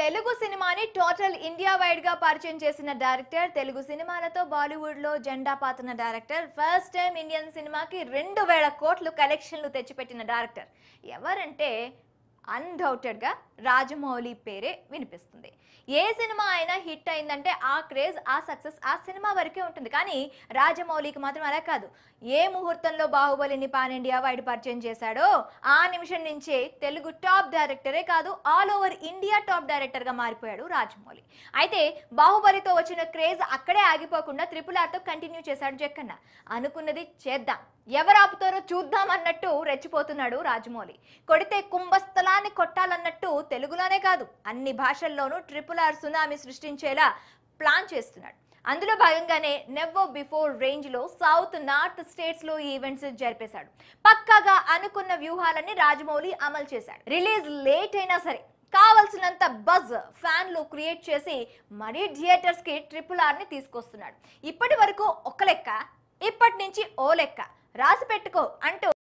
తెలుగు సినిమాని total India wide గా పరిచయం చేసిన డైరెక్టర్ తెలుగు సినిమాలతో బాలీవుడ్ లో జెండా పాతున్న డైరెక్టర్ ఫస్ట్ టైం ఇండియన్ సినిమాకి రెండు వేల కోట్లు కలెక్షన్లు తెచ్చిపెట్టిన డైరెక్టర్ ఎవరంటే అన్డౌటెడ్గా రాజమౌళి పేరే వినిపిస్తుంది ఏ సినిమా అయినా హిట్ అయిందంటే ఆ క్రేజ్ ఆ సక్సెస్ ఆ సినిమా వరకే ఉంటుంది కానీ రాజమౌళికి మాత్రం అలా కాదు ఏ ముహూర్తంలో బాహుబలిని పాన్ ఇండియా వైడ్ పరిచయం చేశాడో ఆ నిమిషం నుంచే తెలుగు టాప్ డైరెక్టరే కాదు ఆల్ ఓవర్ ఇండియా టాప్ డైరెక్టర్గా మారిపోయాడు రాజమౌళి అయితే బాహుబలితో వచ్చిన క్రేజ్ అక్కడే ఆగిపోకుండా త్రిపుల్ ఆర్తో కంటిన్యూ చేశాడు జక్కన్న అనుకున్నది చేద్దాం ఎవరు ఆపుతారో చూద్దాం అన్నట్టు రెచ్చిపోతున్నాడు రాజమౌళి కొడితే కుంభస్థలా సునామీ కొట్టాలన్నట్టు తెలుగులోనే కాదు అన్ని భాషల్లోనూ ట్రిపుల్ ఆర్ సునామీ సృష్టించేలా ప్లాన్ చేస్తున్నాడు అందులో భాగంగానే నెవ్వో బిఫోర్ రేంజ్ లో సౌత్ నార్త్ స్టేట్స్ ఈ ఈవెంట్స్ జరిపేశాడు పక్కాగా అనుకున్న వ్యూహాలన్నీ రాజమౌళి అమలు చేశాడు రిలీజ్ లేట్ అయినా సరే కావలసినంత బజ్ ఫ్యాన్లు క్రియేట్ చేసి మరీ కి ట్రిపుల్ ఆర్ని తీసుకొస్తున్నాడు ఇప్పటి వరకు ఒక లెక్క ఇప్పటి నుంచి ఓ లెక్క రాసి పెట్టుకో అంటూ